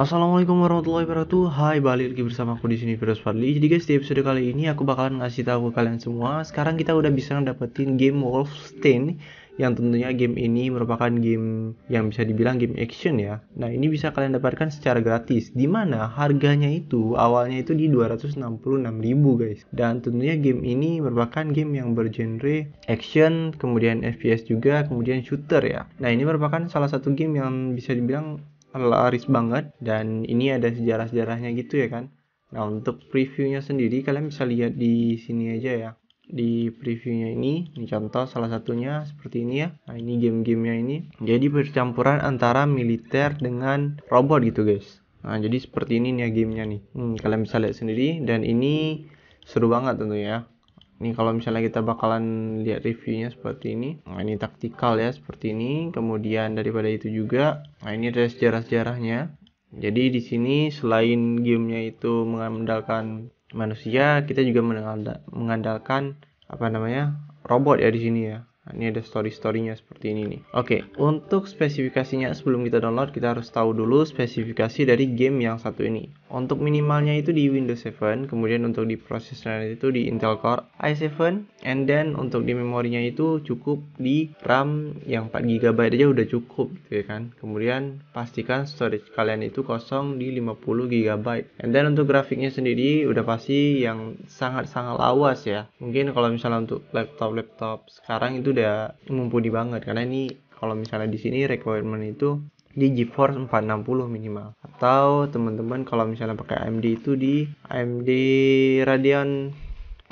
Assalamualaikum warahmatullahi wabarakatuh. Hai, balik lagi bersama aku di sini Virus Fadli. Jadi guys, di episode kali ini aku bakalan ngasih tahu ke kalian semua. Sekarang kita udah bisa dapetin game Wolfenstein yang tentunya game ini merupakan game yang bisa dibilang game action ya. Nah, ini bisa kalian dapatkan secara gratis di mana harganya itu awalnya itu di 266.000 guys. Dan tentunya game ini merupakan game yang bergenre action, kemudian FPS juga, kemudian shooter ya. Nah, ini merupakan salah satu game yang bisa dibilang laris banget dan ini ada sejarah-sejarahnya gitu ya kan. Nah, untuk previewnya sendiri kalian bisa lihat di sini aja ya. Di previewnya ini, ini contoh salah satunya seperti ini ya. Nah, ini game-gamenya ini. Jadi percampuran antara militer dengan robot gitu guys. Nah, jadi seperti ini nih ya gamenya nih. Hmm, kalian bisa lihat sendiri dan ini seru banget tentunya ya. Ini kalau misalnya kita bakalan lihat reviewnya seperti ini. Nah, ini taktikal ya seperti ini. Kemudian daripada itu juga, nah ini ada sejarah-sejarahnya. Jadi di sini selain gamenya itu mengandalkan manusia, kita juga mengandalkan apa namanya robot ya di sini ya ini ada story-storynya seperti ini nih. Oke, untuk spesifikasinya sebelum kita download kita harus tahu dulu spesifikasi dari game yang satu ini. Untuk minimalnya itu di Windows 7, kemudian untuk di prosesornya itu di Intel Core i7, and then untuk di memorinya itu cukup di RAM yang 4 GB aja udah cukup gitu ya kan. Kemudian pastikan storage kalian itu kosong di 50 GB. And then untuk grafiknya sendiri udah pasti yang sangat-sangat lawas ya. Mungkin kalau misalnya untuk laptop-laptop sekarang itu udah mumpuni banget karena ini kalau misalnya di sini requirement itu di GeForce 460 minimal atau teman-teman kalau misalnya pakai AMD itu di AMD Radeon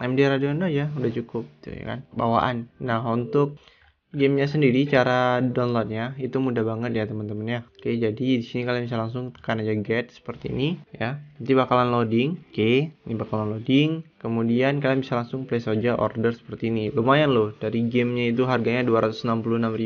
AMD Radeon aja udah cukup tuh gitu ya kan bawaan nah untuk gamenya sendiri cara downloadnya itu mudah banget ya teman-teman ya oke jadi di sini kalian bisa langsung tekan aja get seperti ini ya nanti bakalan loading oke ini bakalan loading kemudian kalian bisa langsung play saja order seperti ini lumayan loh dari gamenya itu harganya 266.000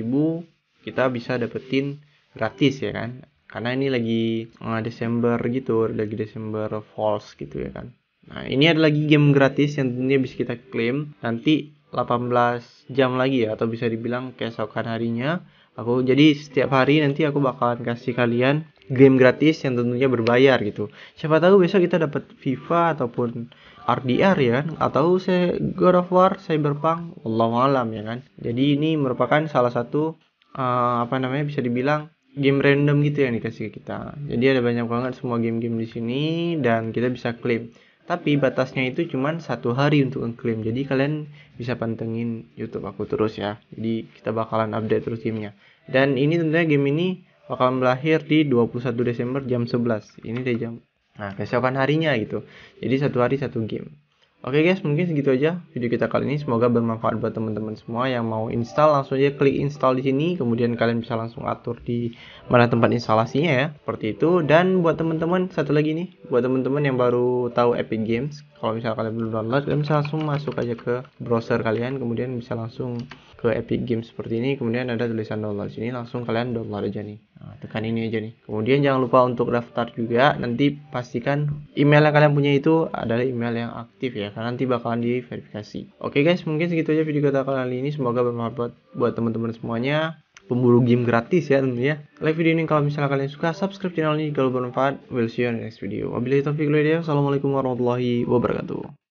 kita bisa dapetin gratis ya kan karena ini lagi uh, Desember gitu lagi Desember false gitu ya kan nah ini ada lagi game gratis yang tentunya bisa kita klaim nanti 18 jam lagi ya atau bisa dibilang keesokan harinya aku jadi setiap hari nanti aku bakalan kasih kalian game gratis yang tentunya berbayar gitu siapa tahu besok kita dapat FIFA ataupun RDR ya kan? atau saya God of War Cyberpunk Allah malam ya kan jadi ini merupakan salah satu uh, apa namanya bisa dibilang game random gitu yang dikasih ke kita jadi ada banyak banget semua game-game di sini dan kita bisa klaim tapi batasnya itu cuma satu hari untuk ngeklaim jadi kalian bisa pantengin YouTube aku terus ya jadi kita bakalan update terus gamenya dan ini tentunya game ini bakalan melahir di 21 Desember jam 11 ini deh jam nah keesokan harinya gitu jadi satu hari satu game Oke okay guys, mungkin segitu aja video kita kali ini. Semoga bermanfaat buat teman-teman semua yang mau install langsung aja klik install di sini, kemudian kalian bisa langsung atur di mana tempat instalasinya ya, seperti itu. Dan buat teman-teman satu lagi nih, buat teman-teman yang baru tahu Epic Games, kalau misalnya kalian belum download, kalian bisa langsung masuk aja ke browser kalian, kemudian bisa langsung ke Epic Games seperti ini, kemudian ada tulisan download di sini, langsung kalian download aja nih. Nah, tekan ini aja nih. Kemudian jangan lupa untuk daftar juga. Nanti pastikan email yang kalian punya itu adalah email yang aktif ya, karena nanti bakalan diverifikasi. Oke guys, mungkin segitu aja video kita kali ini. Semoga bermanfaat buat teman-teman semuanya. Pemburu game gratis ya tentunya. Like video ini kalau misalnya kalian suka, subscribe channel ini kalau bermanfaat. We'll see you on the next video. Wabillahi taufiq Assalamualaikum warahmatullahi wabarakatuh.